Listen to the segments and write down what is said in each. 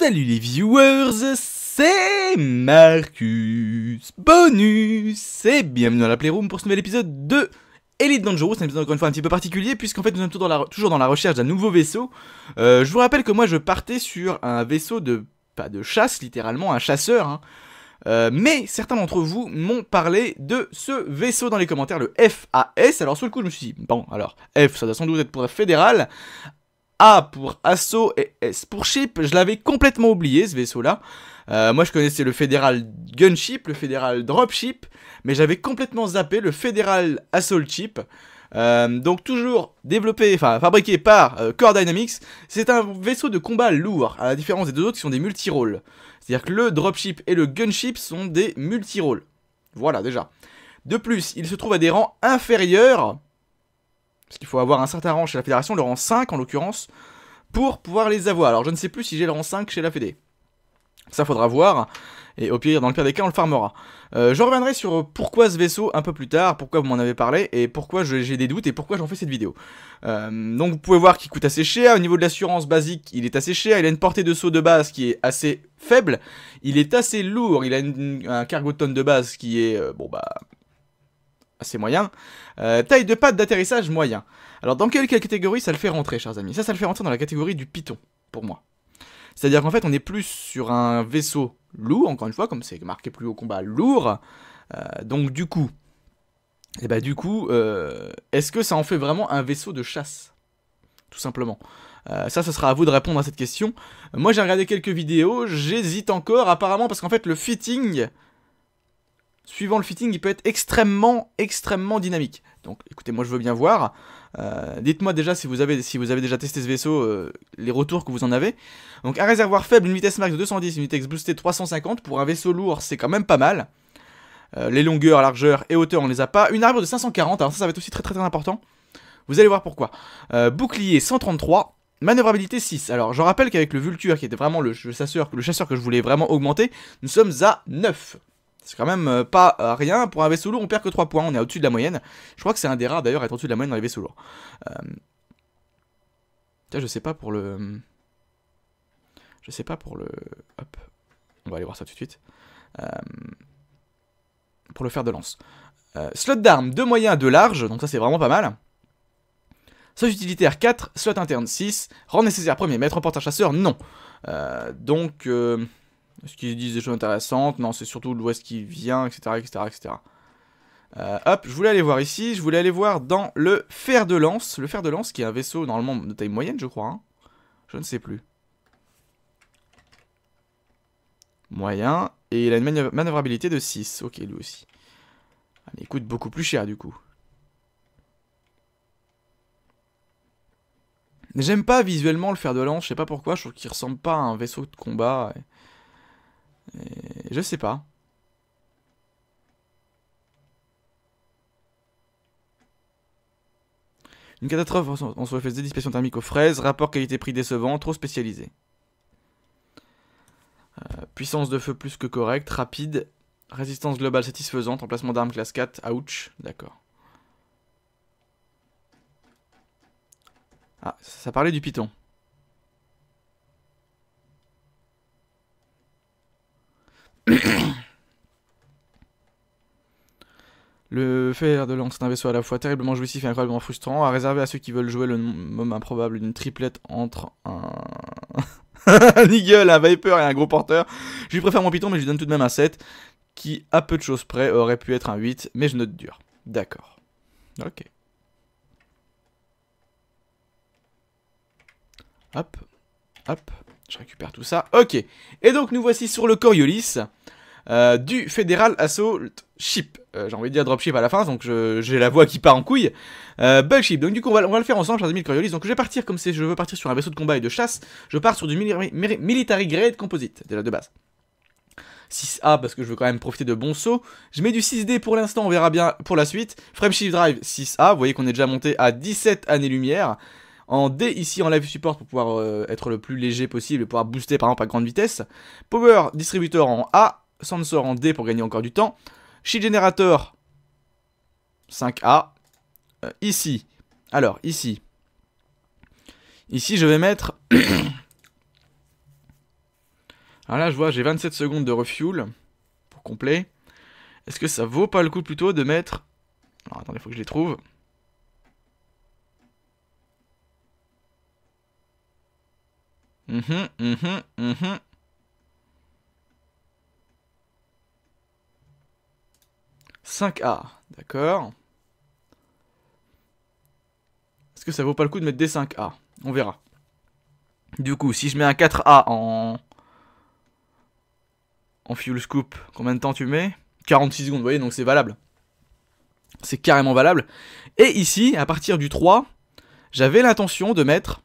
Salut les viewers, c'est Marcus Bonus et bienvenue dans la Playroom pour ce nouvel épisode de Elite Dangerous, c'est un épisode encore une fois un petit peu particulier puisqu'en fait nous sommes toujours dans la, recherche d'un nouveau vaisseau. Euh, je vous rappelle que moi je partais sur un vaisseau de, pas de chasse littéralement, un chasseur, hein. euh, mais certains d'entre vous m'ont parlé de ce vaisseau dans les commentaires, le FAS. Alors, sur le coup, je me suis dit, bon, alors, F, ça doit sans doute être pour la fédérale. A pour assaut et S pour ship. Je l'avais complètement oublié ce vaisseau-là. Euh, moi je connaissais le fédéral gunship, le fédéral dropship, mais j'avais complètement zappé le fédéral assault ship. Euh, donc toujours développé, enfin fabriqué par euh, Core Dynamics, c'est un vaisseau de combat lourd, à la différence des deux autres qui sont des multi-rôles. C'est-à-dire que le dropship et le gunship sont des multi-rôles. Voilà déjà. De plus, il se trouve à des rangs inférieurs parce qu'il faut avoir un certain rang chez la fédération, le rang 5 en l'occurrence, pour pouvoir les avoir. Alors je ne sais plus si j'ai le rang 5 chez la fédé. Ça faudra voir. Et au pire, dans le pire des cas, on le farmera. Euh, je reviendrai sur pourquoi ce vaisseau un peu plus tard, pourquoi vous m'en avez parlé, et pourquoi j'ai des doutes, et pourquoi j'en fais cette vidéo. Euh, donc vous pouvez voir qu'il coûte assez cher, au niveau de l'assurance basique, il est assez cher, il a une portée de saut de base qui est assez faible, il est assez lourd, il a un cargo de tonne de base qui est, euh, bon bah, c'est moyen. Euh, taille de pattes d'atterrissage moyen. Alors dans quelle catégorie ça le fait rentrer, chers amis Ça, ça le fait rentrer dans la catégorie du Python, pour moi. C'est-à-dire qu'en fait, on est plus sur un vaisseau lourd, encore une fois, comme c'est marqué plus haut combat, lourd. Euh, donc du coup, et eh bah ben, du coup, euh, est-ce que ça en fait vraiment un vaisseau de chasse Tout simplement. ça, ce sera à vous de répondre à cette question. Moi, j'ai regardé quelques vidéos, j'hésite encore, apparemment, parce qu'en fait, le fitting suivant le fitting, il peut être extrêmement, extrêmement dynamique. Donc écoutez, moi je veux bien voir. Euh, dites-moi déjà si vous, avez, si vous avez déjà testé ce vaisseau, euh, les retours que vous en avez. Donc un réservoir faible, une vitesse max de 210, une vitesse boostée 350, pour un vaisseau lourd c'est quand même pas mal. Euh, les longueurs, largeur et hauteur, on les a pas. Une armure de 540, hein, ça ça va être aussi très très, très important. Vous allez voir pourquoi. bouclier 133. Manœuvrabilité 6. Alors, je rappelle qu'avec le Vulture, qui était vraiment le chasseur, le chasseur que je voulais vraiment augmenter, nous sommes à 9. C'est quand même euh, pas euh, rien. Pour un vaisseau lourd, on perd que 3 points. On est au-dessus de la moyenne. Je crois que c'est un des rares d'ailleurs à être au-dessus de la moyenne dans les vaisseaux lourds. Euh, je sais pas pour le. Je sais pas pour le. Hop. On va aller voir ça tout de suite. Pour le fer de lance. slot d'armes, 2 moyens, 2 larges. Donc ça, c'est vraiment pas mal. Slot utilitaire 4, slot interne 6, rang nécessaire premier, mettre en porteur chasseur, non. donc, est-ce qu'ils disent des choses intéressantes Non, c'est surtout d'où est-ce qu'il vient, etc. etc., etc. hop, je voulais aller voir ici, je voulais aller voir dans le fer de lance. Le fer de lance qui est un vaisseau normalement de taille moyenne, je crois. Hein. Je ne sais plus. Moyen. Et il a une manœuvrabilité de 6. Ok, lui aussi. Ah, il coûte beaucoup plus cher du coup. J'aime pas visuellement le fer de lance, je sais pas pourquoi, je trouve qu'il ressemble pas à un vaisseau de combat. Euh, je sais pas. Une catastrophe en soit FSD, dispersion thermique aux fraises, rapport qualité-prix décevant, trop spécialisé. Euh, puissance de feu plus que correcte, rapide, résistance globale satisfaisante, emplacement d'armes classe 4, ouch, d'accord. Ah, ça parlait du Python. Le fer de lance un vaisseau à la fois terriblement jouissif et incroyablement frustrant, à réserver à ceux qui veulent jouer le moment improbable d'une triplette entre un... un eagle, un viper et un gros porteur. Je lui préfère mon python, mais je lui donne tout de même un 7, qui, à peu de choses près, aurait pu être un 8, mais je note dur. D'accord. Ok. Hop. Hop. Je récupère tout ça. Ok. Et donc nous voici sur le Coriolis euh, du Federal Assault Ship. Euh, j'ai envie de dire dropship à la fin, donc j'ai la voix qui part en couille. Euh, Ship, Donc du coup on va, le faire ensemble, chers amis Coriolis. Donc je vais partir comme si je veux partir sur un vaisseau de combat et de chasse. Je pars sur du military grade composite, déjà de base. 6A parce que je veux quand même profiter de bons sauts. Je mets du 6D pour l'instant, on verra bien pour la suite. Frameshift Drive 6A, vous voyez qu'on est déjà monté à 17 années-lumière en D ici en live support pour pouvoir euh, être le plus léger possible et pouvoir booster par exemple à grande vitesse. Power distributeur en A, sensor en D pour gagner encore du temps. Shield générateur 5A. ici, alors ici, ici je vais mettre... alors là je vois j'ai 27 secondes de refuel pour complet. Est-ce que ça vaut pas le coup plutôt de mettre... Alors attendez faut que je les trouve. Mm-hmm, « 5A, mm-hmm, mm-hmm. d'accord. Est-ce que ça vaut pas le coup de mettre des 5A On verra. Du coup, si je mets un 4A en... En fuel scoop, combien de temps tu mets 46 secondes, vous voyez, donc c'est valable. C'est carrément valable. Et ici, à partir du 3, j'avais l'intention de mettre...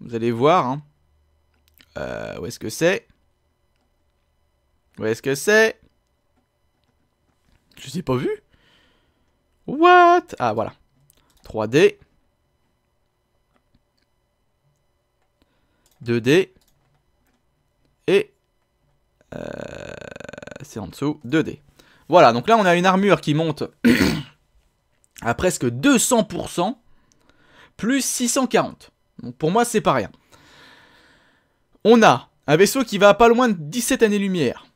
Vous allez voir, hein, euh, où est-ce que c'est Où est-ce que c'est Je ne l'ai pas vu. What Ah, voilà. 3D. 2D. Et... Euh, c'est en dessous. 2D. Voilà, donc là, on a une armure qui monte à presque 200%, plus 640. Donc pour moi, c'est pas rien. On a un vaisseau qui va pas loin de 17 années-lumière.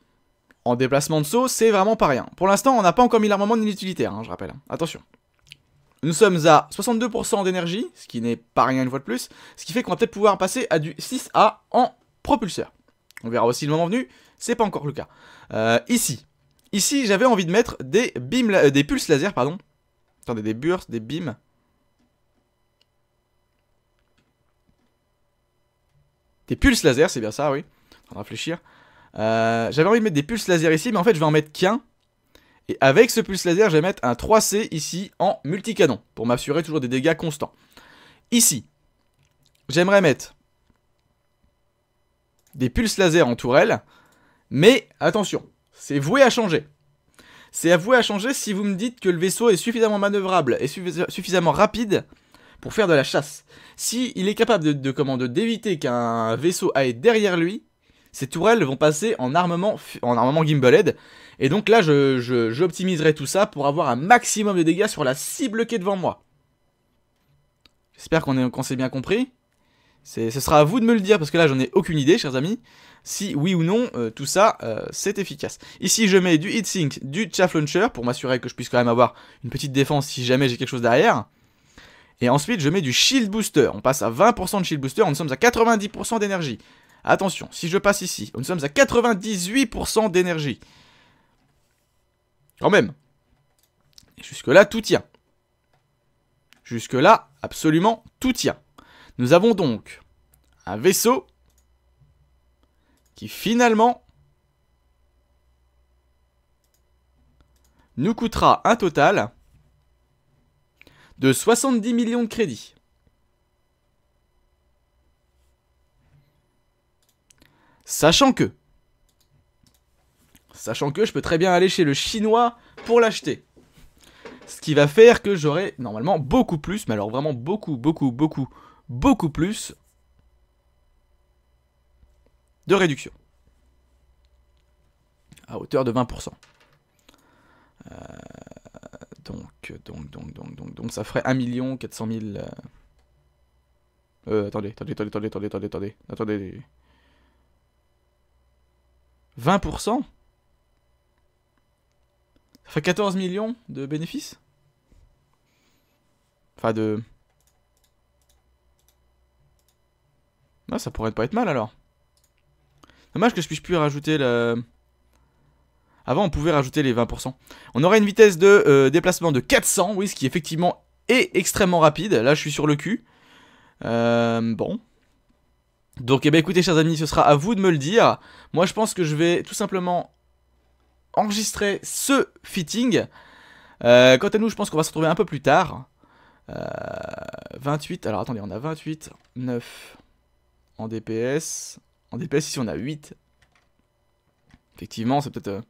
En déplacement de saut, c'est vraiment pas rien. Pour l'instant, on n'a pas encore mis l'armement de lutilitaire, hein, je rappelle. Attention. Nous sommes à 62% d'énergie, ce qui n'est pas rien une fois de plus, ce qui fait qu'on va peut-être pouvoir passer à du 6A en propulseur. On verra aussi le moment venu, c'est pas encore le cas. Euh, ici, ici j'avais envie de mettre des, des pulses laser, pardon. Attendez, des bursts, des bims. Des pulses laser, c'est bien ça, oui. En réfléchir. Euh, j'avais envie de mettre des pulses laser ici, mais en fait, je vais en mettre qu'un. Et avec ce pulse laser, je vais mettre un 3C ici en multicanon pour m'assurer toujours des dégâts constants. Ici, j'aimerais mettre des pulses laser en tourelle, mais attention, c'est voué à changer. C'est voué à changer si vous me dites que le vaisseau est suffisamment manœuvrable et suffisamment rapide pour faire de la chasse. Si il est capable de, de d'éviter qu'un vaisseau aille derrière lui, ses tourelles vont passer en armement, en armement Et donc là, j'optimiserai tout ça pour avoir un maximum de dégâts sur la cible qui est devant moi. J'espère qu'on s'est bien compris. Ce sera à vous de me le dire, parce que là, j'en ai aucune idée, chers amis. Si oui ou non, euh, tout ça, euh, c'est efficace. Ici, je mets du Heat Sink, du chaff launcher, pour m'assurer que je puisse quand même avoir une petite défense si jamais j'ai quelque chose derrière. Et ensuite, je mets du shield booster. On passe à 20% de shield booster, nous sommes à 90% d'énergie. Attention, si je passe ici, nous sommes à 98% d'énergie. Quand même. Jusque-là, tout tient. Jusque-là, absolument tout tient. Nous avons donc un vaisseau qui finalement nous coûtera un total de 70 millions de crédits. Sachant que... Sachant que je peux très bien aller chez le chinois pour l'acheter. Ce qui va faire que j'aurai normalement beaucoup plus, mais alors vraiment beaucoup, beaucoup, beaucoup, beaucoup plus de réduction. À hauteur de 20%. Euh, donc, euh, donc, donc, donc, donc, donc, ça ferait 1 400 000... Euh... attendez, attendez, attendez, attendez, attendez, attendez, attendez, attendez. 20% Ça fait 14 millions de bénéfices Enfin de... Non, ah, ça pourrait pas être mal alors. Dommage que je puisse plus rajouter le... La... Avant, on pouvait rajouter les 20%. On aurait une vitesse de euh, déplacement de 400, oui, ce qui effectivement est extrêmement rapide. Là, je suis sur le cul. Euh, bon. Donc, eh ben, écoutez, chers amis, ce sera à vous de me le dire. Moi, je pense que je vais tout simplement enregistrer ce fitting. Euh, quant à nous, je pense qu'on va se retrouver un peu plus tard. 28, alors attendez, on a 28, 9 en DPS. En DPS, ici, on a 8. Effectivement, c'est peut-être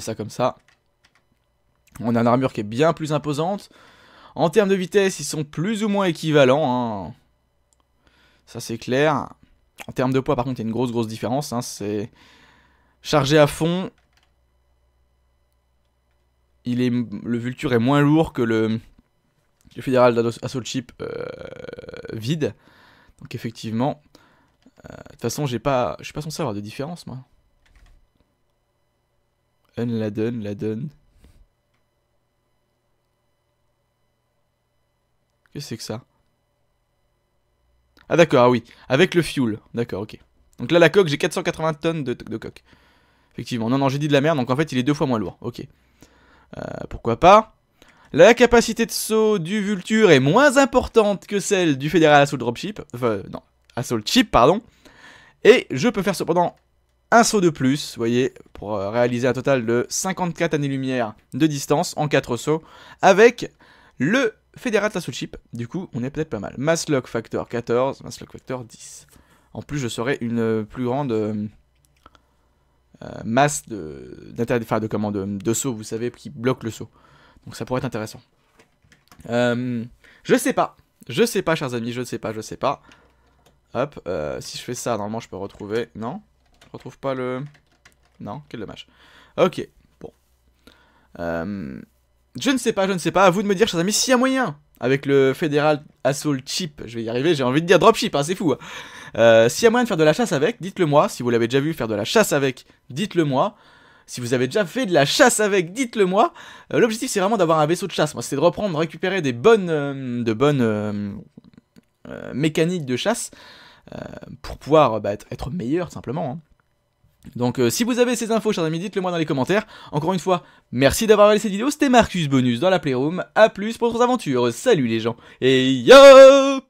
ça comme ça. On a une armure qui est bien plus imposante. En termes de vitesse, ils sont plus ou moins équivalents. Hein. Ça, c'est clair. En termes de poids, par contre, il y a une grosse, grosse différence. Hein. C'est chargé à fond. Il est... Le Vulture est moins lourd que le, Fédéral d'Assault Chip euh, vide. Donc, effectivement, euh, de toute façon, j'ai pas, je suis pas censé avoir de différence, moi. La donne, la donne... Qu'est-ce que c'est que ça Ah d'accord, ah oui. Avec le fuel. D'accord, ok. Donc là, la coque, j'ai 480 tonnes de, de coque. Effectivement. Non, non, j'ai dit de la merde, donc en fait, il est deux fois moins lourd. Ok. Euh, pourquoi pas La capacité de saut du Vulture est moins importante que celle du Fédéral Assault Dropship. Enfin, non. Assault Chip, pardon. Et je peux faire cependant un saut de plus, vous voyez, pour euh, réaliser un total de 54 années-lumière de distance en 4 sauts, avec le Federal sous Chip. Du coup, on est peut-être pas mal. lock Factor 14, lock Factor 10. En plus, je serai une plus grande euh, euh, masse de, enfin, de, comment, de, saut, vous savez, qui bloque le saut. Donc ça pourrait être intéressant. je sais pas. Je sais pas, chers amis, je sais pas, je sais pas. Hop, si je fais ça, normalement, je peux retrouver... Non je retrouve pas le... Non, quel dommage. Ok, bon. Euh, je ne sais pas, je ne sais pas. À vous de me dire, chers amis, s'il y a moyen avec le Federal Assault Chip, je vais y arriver, j'ai envie de dire Drop hein, c'est fou. Euh, s'il y a moyen de faire de la chasse avec, dites-le moi. Si vous l'avez déjà vu faire de la chasse avec, dites-le moi. Si vous avez déjà fait de la chasse avec, dites-le moi. Euh, l'objectif c'est vraiment d'avoir un vaisseau de chasse. Moi, c'est de reprendre, récupérer des bonnes, de bonnes mécaniques de chasse pour pouvoir bah, être, être, meilleur simplement. Hein. Donc euh, si vous avez ces infos, chers amis, dites-le moi dans les commentaires. Encore une fois, merci d'avoir regardé cette vidéo. C'était Marcus Bonus dans la Playroom. À plus pour d'autres aventures. Salut les gens. Et yo